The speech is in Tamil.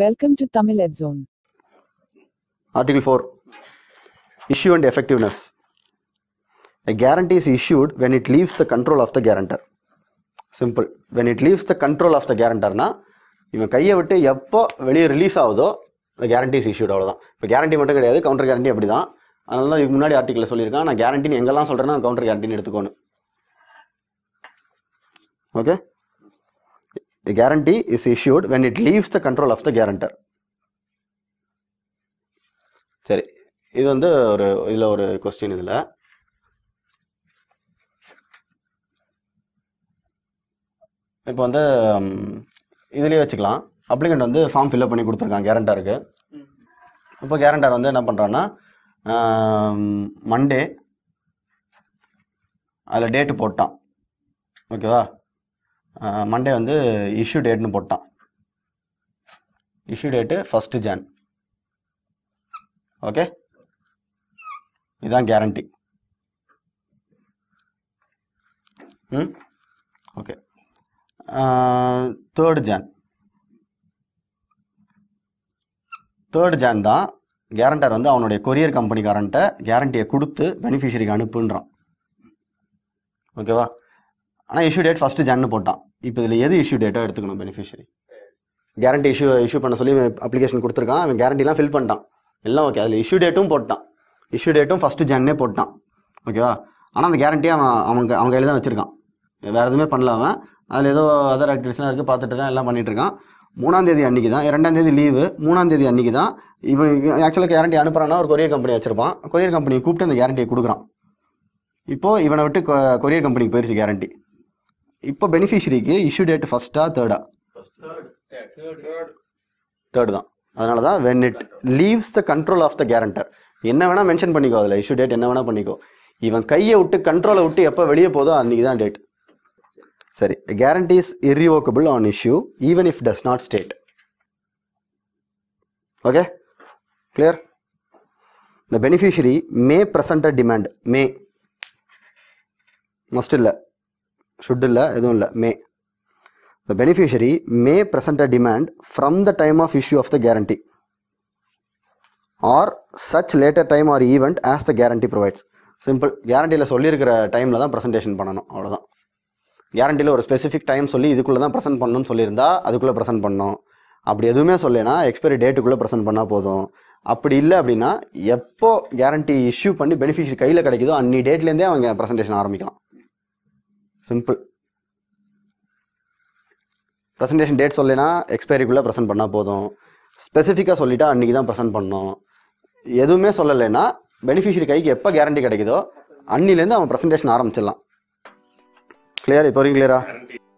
Welcome to Tamil ed zone article four issue and effectiveness A guarantee is issued when it leaves the control of the guarantor simple when it leaves the control of the கேரண்டர்னா இவன் கையை விட்டு எப்போ வெளியே ரிலீஸ் ஆகுதோ அந்த கேரண்டி இஸ் இஷ்யூட் அவ்வளோதான் இப்போ கேரண்டி மட்டும் கிடையாது கவுண்டர் கேரண்டி அப்படி தான் அதனால தான் இதுக்கு முன்னாடி ஆர்டிக்கலில் சொல்லியிருக்கான் நான் கேரண்டின்னு எங்கெல்லாம் சொல்கிறேன்னா கவுண்டர் கேரண்டின்னு எடுத்துக்கோணும் okay The guarantee is issued when it leaves the control of the guarantor. சரி இது வந்து ஒரு இதில் ஒரு கொஸ்டின் இதில் இப்போ வந்து இதுலேயே வச்சுக்கலாம் அப்ளிகண்ட் வந்து ஃபார்ம் ஃபில்அப் பண்ணி கொடுத்துருக்காங்க கேரண்டாருக்கு இப்போ கேரண்டார் வந்து என்ன பண்ணுறான்னா மண்டே அதில் டேட்டு போட்டான் ஓகேவா மண்டே வந்து இஷ்யூ டேட்னு போட்டான் issue date first June okay இதுதான் கேரண்டி ம் okay third June third June தான் கேரண்டர் வந்து அவனுடைய கொரியர் கம்பெனிக்காரன்ட்ட கேரண்டியை கொடுத்து பெனிஃபிஷரிக்கு அனுப்புன்றான் ஓகேவா ஆனால் இஷ்யூ டேட் ஃபஸ்ட்டு ஜன்னு போட்டான் இப்போ இதில் எது இஷ்யூ டேட்டாக எடுத்துக்கணும் பெனிஃபிஷரி கேரண்டி இஷ்யூ இஷ்யூ பண்ண சொல்லி அப்ளிகேஷன் கொடுத்துருக்கான் அவன் கேரண்டிலாம் ஃபில் பண்ணிட்டான் எல்லாம் ஓகே அதில் இஷ்யூ டேட்டும் போட்டான் இஷ்யூ டேட்டும் ஃபஸ்ட்டு ஜன்னே போட்டான் ஓகேவா ஆனால் அந்த கேரண்டி அவன் அவங்க அவங்க கையில் தான் வச்சுருக்கான் வேறு எதுவுமே பண்ணல அவன் அதில் ஏதோ அதர் ஆக்டிவிட்டிஸ்லாம் இருக்குது பார்த்துட்ருக்கான் எல்லாம் பண்ணிகிட்ருக்கான் மூணாந்தேதி அன்றைக்கி தான் தேதி லீவு மூணாந்தேதி அன்றைக்கி தான் இவன் ஆக்சுவலாக கேரண்டி அனுப்புகிறான்னா ஒரு கொரியர் கம்பெனி வச்சுருப்பான் கொரியர் கம்பெனியை கூப்பிட்டு அந்த கேரண்டியை கொடுக்குறான் இப்போது இவனை விட்டு கொரியர் கம்பெனிக்கு போயிடுச்சு கேரண்டி இப்போ பெனிஃபிஷரிக்கு இஷ்யூ டேட் ஃபர்ஸ்டா தேர்டா தேர்ட் தான் அதனால தான் when it leaves the control of the guarantor என்ன வேணால் மென்ஷன் பண்ணிக்கோ அதில் இஷ்யூ டேட் என்ன வேணால் பண்ணிக்கோ இவன் கையை விட்டு கண்ட்ரோலை விட்டு எப்போ வெளியே போதோ அன்றைக்கி தான் டேட் சரி guarantee is irrevocable on issue even if does not state okay clear இந்த beneficiary may presented demand may must இல்லை ஷுட் இல்லை எதுவும் இல்லை may the beneficiary may present a demand from the time of issue of the guarantee or such later time or event as the guarantee provides simple கேரண்டியில் சொல்லியிருக்கிற டைமில் தான் ப்ரெசன்டேஷன் பண்ணணும் அவ்வளோதான் கேரண்டியில் ஒரு ஸ்பெசிஃபிக் டைம் சொல்லி இதுக்குள்ளே தான் ப்ரெசென்ட் பண்ணணும்னு சொல்லியிருந்தா அதுக்குள்ளே ப்ரெசென்ட் பண்ணணும் அப்படி எதுவுமே சொல்லினா எக்ஸ்பைரி டேட்டுக்குள்ளே ப்ரெசென்ட் பண்ணால் போதும் அப்படி இல்லை அப்படின்னா எப்போ கேரண்டி இஷ்யூ பண்ணி பெனிஃபிஷரி கையில் கிடைக்குதோ அன்னி டேட்லேருந்தே அவங்க ப்ரெசன்டேஷன் ஆரம்பிக்கலாம் சிம்பிள் ப்ரெசன்டேஷன் டேட் சொல்லலைன்னா எக்ஸ்பைரிக்குள்ளே ப்ரெசென்ட் பண்ணால் போதும் ஸ்பெசிஃபிக்காக சொல்லிட்டா அன்றைக்கி தான் ப்ரெசென்ட் பண்ணோம் எதுவுமே சொல்லலைன்னா பெனிஃபிஷியரி கைக்கு எப்போ கேரண்டி கிடைக்குதோ அன்னிலேருந்து அவன் ப்ரெசன்டேஷன் ஆரம்பிச்சிடலாம் கிளியர் இப்போ வரைக்கும் கிளியரா